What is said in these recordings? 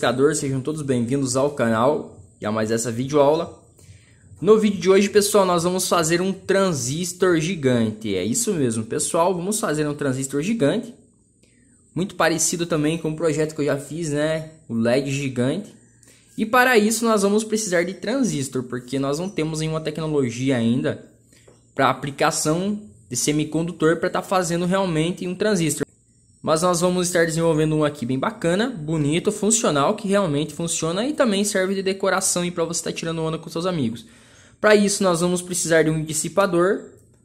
pescador, sejam todos bem-vindos ao canal e a mais essa videoaula. No vídeo de hoje, pessoal, nós vamos fazer um transistor gigante. É isso mesmo, pessoal, vamos fazer um transistor gigante. Muito parecido também com o um projeto que eu já fiz, né? O LED gigante. E para isso nós vamos precisar de transistor, porque nós não temos nenhuma tecnologia ainda para aplicação de semicondutor para estar tá fazendo realmente um transistor. Mas nós vamos estar desenvolvendo um aqui bem bacana, bonito, funcional, que realmente funciona e também serve de decoração e para você estar tá tirando onda com seus amigos. Para isso, nós vamos precisar de um dissipador.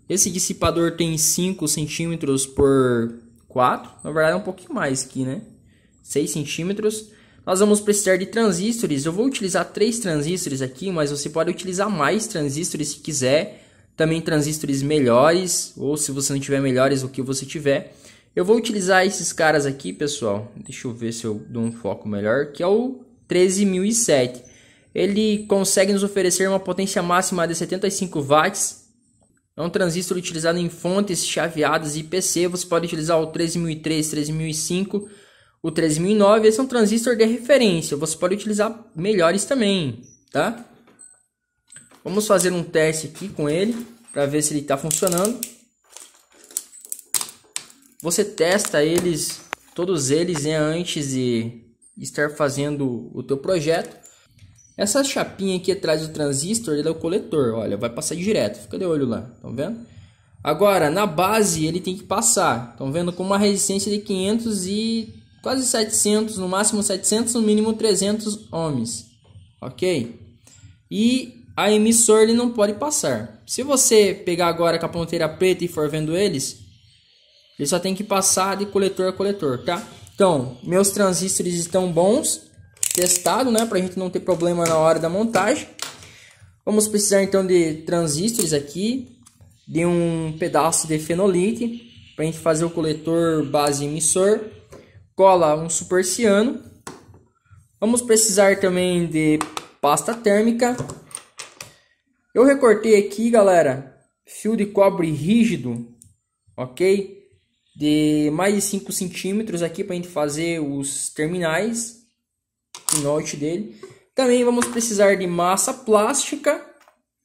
Esse dissipador tem 5 centímetros por 4, na verdade é um pouquinho mais aqui, né? 6 centímetros. Nós vamos precisar de transistores, eu vou utilizar 3 transistores aqui, mas você pode utilizar mais transistores se quiser. Também transistores melhores, ou se você não tiver melhores, o que você tiver. Eu vou utilizar esses caras aqui, pessoal. Deixa eu ver se eu dou um foco melhor, que é o 13007. Ele consegue nos oferecer uma potência máxima de 75 watts. É um transistor utilizado em fontes chaveadas e PC. Você pode utilizar o 13003, 13005, o 13009. Esse é um transistor de referência. Você pode utilizar melhores também, tá? Vamos fazer um teste aqui com ele para ver se ele está funcionando. Você testa eles, todos eles, né, antes de estar fazendo o teu projeto. Essa chapinha aqui atrás do transistor, ele é o coletor, olha, vai passar direto, fica de olho lá, estão vendo? Agora, na base, ele tem que passar, estão vendo? Com uma resistência de 500 e quase 700, no máximo 700, no mínimo 300 ohms, ok? E a emissor ele não pode passar. Se você pegar agora com a ponteira preta e for vendo eles, ele só tem que passar de coletor a coletor, tá? Então, meus transistores estão bons, testado, né? Pra gente não ter problema na hora da montagem. Vamos precisar então de transistores aqui, de um pedaço de fenolite, pra gente fazer o coletor base emissor. Cola um superciano. Vamos precisar também de pasta térmica. Eu recortei aqui, galera, fio de cobre rígido, ok? de mais de 5 centímetros aqui para a gente fazer os terminais, o note dele. Também vamos precisar de massa plástica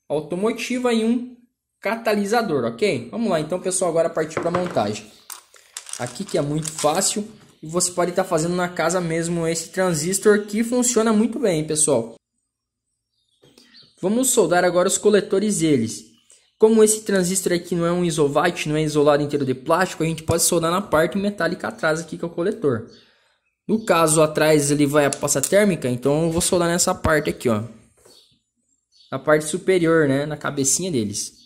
automotiva e um catalisador, ok? Vamos lá, então, pessoal, agora partir para a montagem. Aqui que é muito fácil e você pode estar tá fazendo na casa mesmo esse transistor que funciona muito bem, pessoal. Vamos soldar agora os coletores deles. Como esse transistor aqui não é um isovate, não é isolado inteiro de plástico, a gente pode soldar na parte metálica atrás aqui que é o coletor. No caso atrás ele vai a passa térmica, então eu vou soldar nessa parte aqui, ó. Na parte superior, né, na cabecinha deles.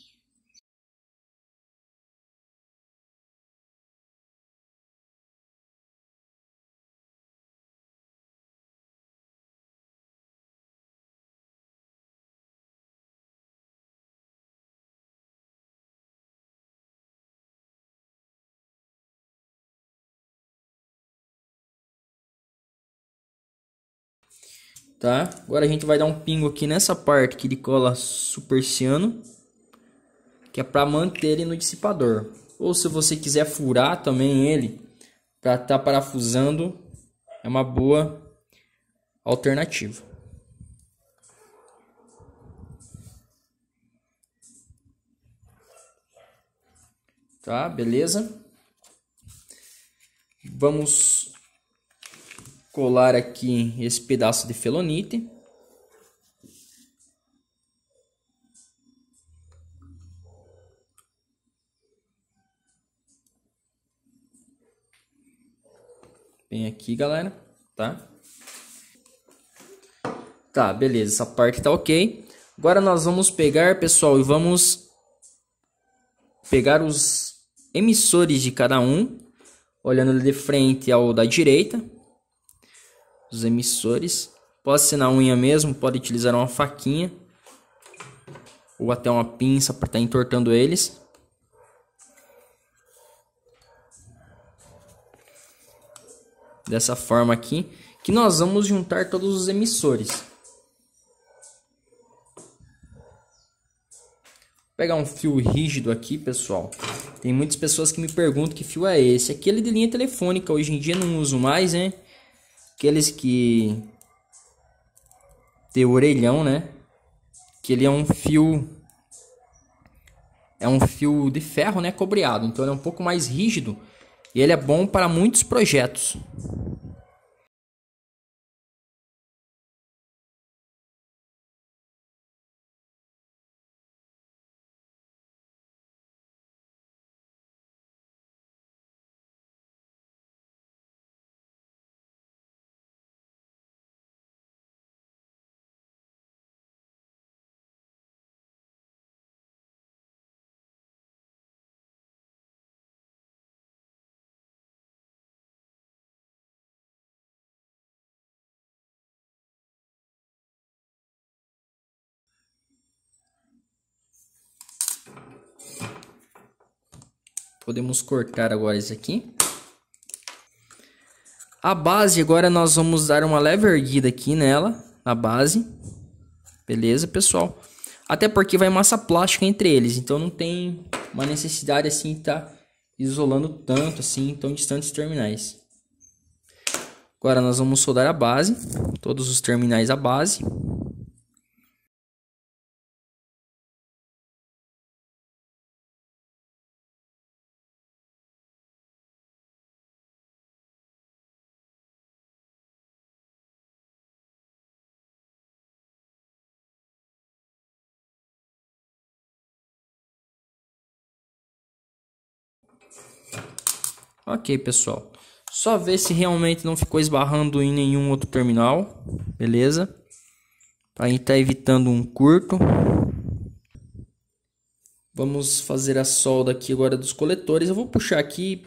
tá? Agora a gente vai dar um pingo aqui nessa parte que ele cola superciano, que é para manter ele no dissipador. Ou se você quiser furar também ele para estar tá parafusando, é uma boa alternativa. Tá, beleza? Vamos colar aqui esse pedaço de felonite. Bem aqui, galera, tá? Tá, beleza, essa parte tá ok. Agora nós vamos pegar, pessoal, e vamos pegar os emissores de cada um, olhando de frente ao da direita, dos emissores. Pode ser na unha mesmo, pode utilizar uma faquinha ou até uma pinça para estar tá entortando eles. Dessa forma aqui, que nós vamos juntar todos os emissores. Vou pegar um fio rígido aqui, pessoal. Tem muitas pessoas que me perguntam que fio é esse. Aquele de linha telefônica, hoje em dia não uso mais, né? Aqueles que tem o orelhão, né? Que ele é um fio é um fio de ferro, né, cobreado, então ele é um pouco mais rígido e ele é bom para muitos projetos. Podemos cortar agora isso aqui. A base, agora nós vamos dar uma leve erguida aqui nela, na base. Beleza, pessoal? Até porque vai massa plástica entre eles, então não tem uma necessidade assim de estar tá isolando tanto assim, tão distantes terminais. Agora nós vamos soldar a base, todos os terminais à base. Ok, pessoal. Só ver se realmente não ficou esbarrando em nenhum outro terminal. Beleza? Para a gente estar tá evitando um curto. Vamos fazer a solda aqui agora dos coletores. Eu vou puxar aqui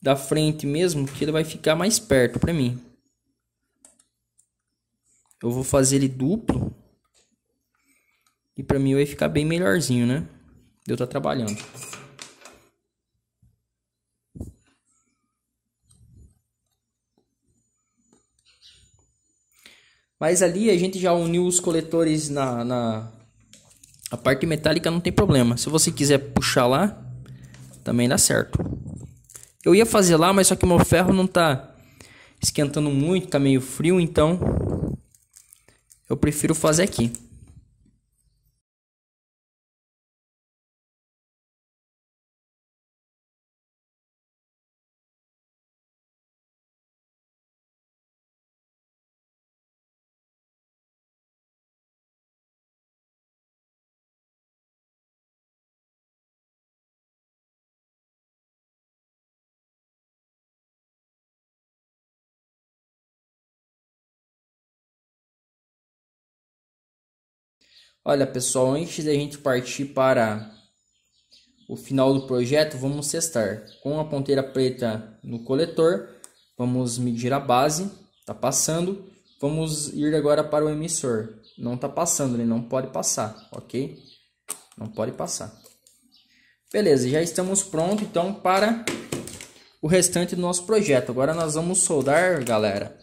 da frente mesmo, que ele vai ficar mais perto para mim. Eu vou fazer ele duplo. E para mim vai ficar bem melhorzinho, né? Eu estou tá trabalhando. Mas ali a gente já uniu os coletores na, na... A parte metálica não tem problema. Se você quiser puxar lá, também dá certo. Eu ia fazer lá, mas só que o meu ferro não tá esquentando muito, tá meio frio, então eu prefiro fazer aqui. Olha, pessoal, antes da gente partir para o final do projeto, vamos testar. com a ponteira preta no coletor. Vamos medir a base, tá passando. Vamos ir agora para o emissor. Não tá passando, ele não pode passar, ok? Não pode passar. Beleza, já estamos pronto então para o restante do nosso projeto. Agora nós vamos soldar, galera,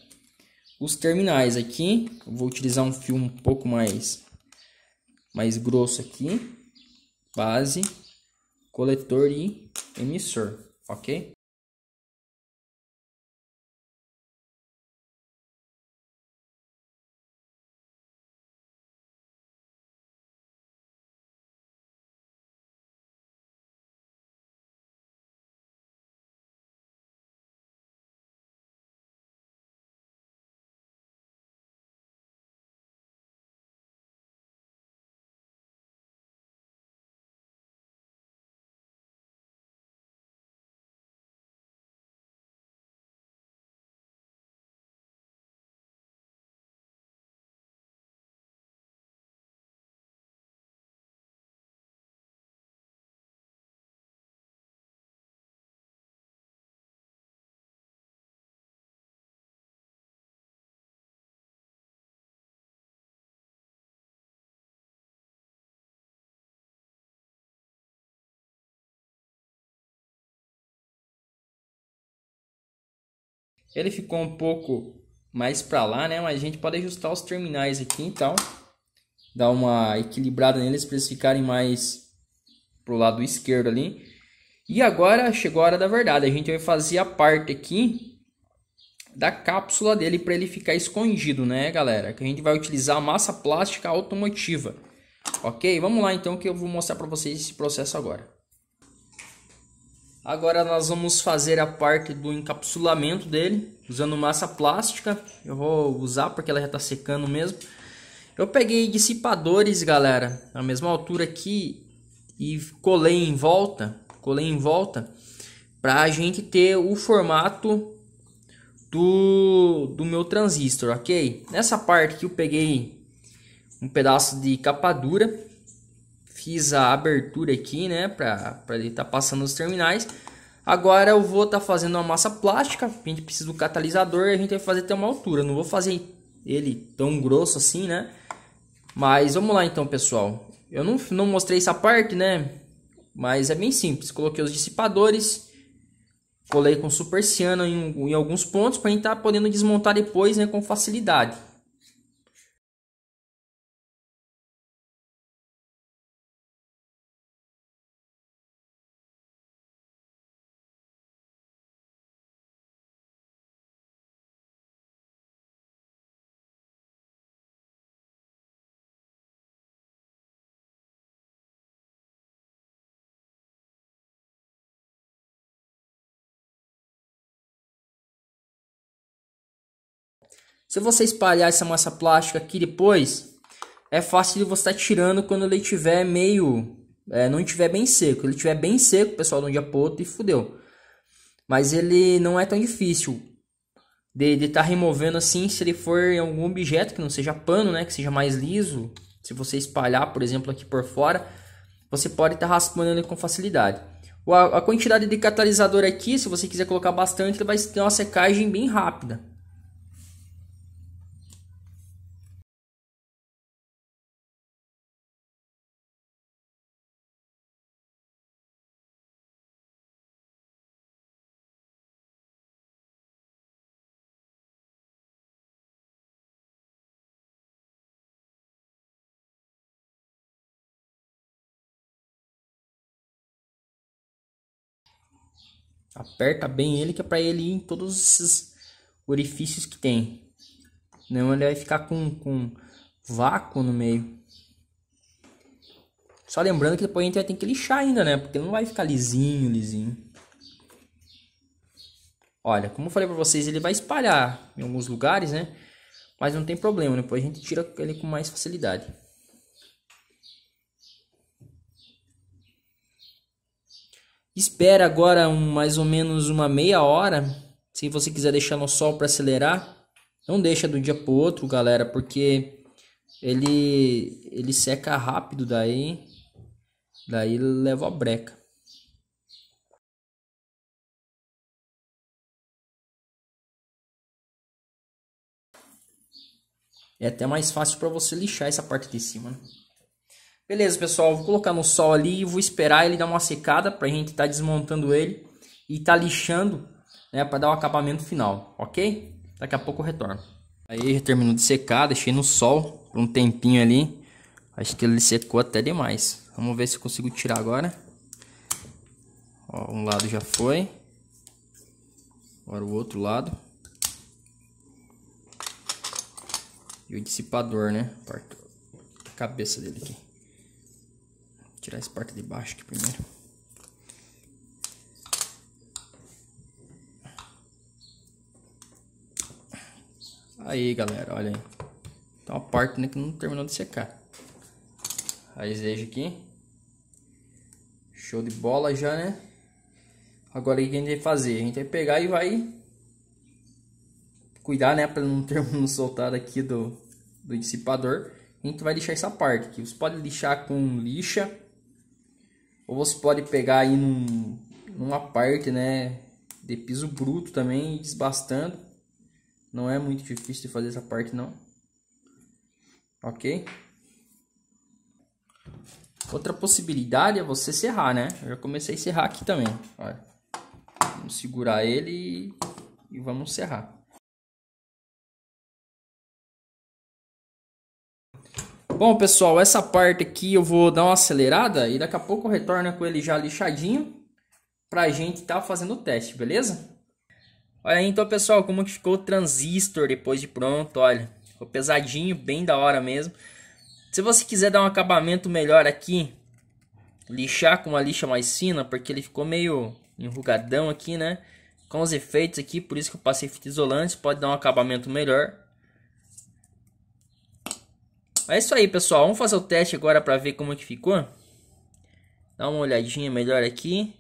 os terminais aqui. vou utilizar um fio um pouco mais mais grosso aqui, base, coletor e emissor, ok? Ele ficou um pouco mais para lá, né? Mas a gente pode ajustar os terminais aqui, então. Dar uma equilibrada neles para eles ficarem mais pro lado esquerdo ali. E agora chegou a hora da verdade. A gente vai fazer a parte aqui da cápsula dele para ele ficar escondido, né, galera? Que a gente vai utilizar a massa plástica automotiva. Ok? Vamos lá então que eu vou mostrar para vocês esse processo agora. Agora nós vamos fazer a parte do encapsulamento dele, usando massa plástica. Eu vou usar porque ela já está secando mesmo. Eu peguei dissipadores, galera, na mesma altura aqui e colei em volta, colei em volta para a gente ter o formato do, do meu transistor, ok? Nessa parte que eu peguei um pedaço de capa dura fiz a abertura aqui, né, para ele estar tá passando os terminais. Agora eu vou estar tá fazendo uma massa plástica, a gente precisa do catalisador e a gente vai fazer até uma altura. Não vou fazer ele tão grosso assim, né? Mas vamos lá então, pessoal. Eu não, não mostrei essa parte, né? Mas é bem simples. Coloquei os dissipadores, colei com superciano em, em alguns pontos para a gente estar tá podendo desmontar depois né, com facilidade. Se você espalhar essa massa plástica aqui depois, é fácil de você estar tá tirando quando ele tiver meio... É, não tiver bem seco. Ele tiver bem seco, pessoal, de um dia pro outro, e fudeu. Mas ele não é tão difícil de estar tá removendo assim, se ele for em algum objeto que não seja pano, né? Que seja mais liso. Se você espalhar, por exemplo, aqui por fora, você pode estar tá raspando ele com facilidade. A quantidade de catalisador aqui, se você quiser colocar bastante, ele vai ter uma secagem bem rápida. Aperta bem ele que é para ele ir em todos esses orifícios que tem. Não ele vai ficar com, com vácuo no meio. Só lembrando que depois a gente vai ter que lixar ainda, né? Porque não vai ficar lisinho, lisinho. Olha, como eu falei para vocês, ele vai espalhar em alguns lugares, né? Mas não tem problema, depois a gente tira ele com mais facilidade. Espera agora um, mais ou menos uma meia hora. Se você quiser deixar no sol para acelerar, não deixa do dia para outro, galera, porque ele ele seca rápido daí, daí leva a breca. É até mais fácil para você lixar essa parte de cima, né? Beleza, pessoal, vou colocar no sol ali e vou esperar ele dar uma secada para a gente estar tá desmontando ele e tá lixando, né, para dar o acabamento final, ok? Daqui a pouco eu retorno. Aí já terminou de secar, deixei no sol por um tempinho ali. Acho que ele secou até demais. Vamos ver se eu consigo tirar agora. Ó, um lado já foi. Agora o outro lado. E o dissipador, né? Parto a cabeça dele aqui tirar essa parte de baixo aqui primeiro. Aí, galera, olha aí. Tem tá uma parte né, que não terminou de secar. Aí, veja aqui. Show de bola já, né? Agora, o que a gente vai fazer? A gente vai pegar e vai... Cuidar, né? Pra não ter um soltar aqui do, do dissipador. A gente vai lixar essa parte aqui. Você pode lixar com lixa ou você pode pegar aí num, numa parte, né? De piso bruto também e desbastando. Não é muito difícil de fazer essa parte, não. Ok? Outra possibilidade é você serrar, né? Eu já comecei a serrar aqui também. Olha. Vamos segurar ele e, e vamos serrar. Bom, pessoal, essa parte aqui eu vou dar uma acelerada e daqui a pouco eu retorno com ele já lixadinho para gente estar tá fazendo o teste, beleza? Olha aí, então, pessoal, como que ficou o transistor depois de pronto, olha. Ficou pesadinho, bem da hora mesmo. Se você quiser dar um acabamento melhor aqui, lixar com uma lixa mais fina, porque ele ficou meio enrugadão aqui, né? Com os efeitos aqui, por isso que eu passei fita isolante, pode dar um acabamento melhor. É isso aí, pessoal. Vamos fazer o teste agora para ver como é que ficou. Dá uma olhadinha melhor aqui.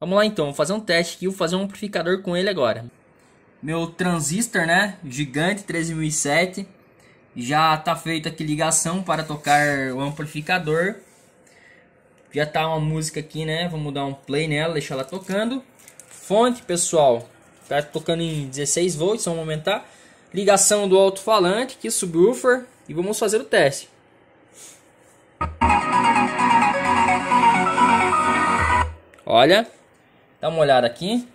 Vamos lá então, vou fazer um teste aqui, vou fazer um amplificador com ele agora. Meu transistor, né, gigante 13007, já tá feita aqui ligação para tocar o amplificador. Já tá uma música aqui, né, vamos dar um play nela, deixar ela tocando. Fonte, pessoal, Tá tocando em 16 volts, vamos aumentar. Ligação do alto-falante, que subwoofer. E vamos fazer o teste. Olha, dá uma olhada aqui.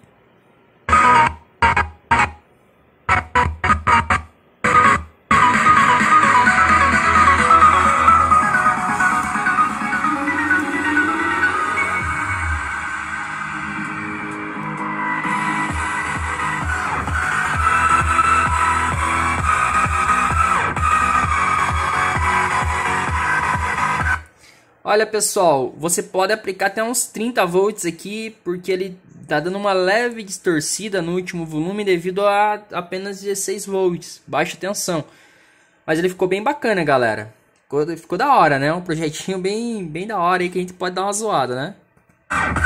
Olha pessoal, você pode aplicar até uns 30 volts aqui, porque ele tá dando uma leve distorcida no último volume devido a apenas 16 volts, baixa tensão. Mas ele ficou bem bacana, galera. Ficou, ficou da hora, né? Um projetinho bem, bem da hora aí que a gente pode dar uma zoada, né?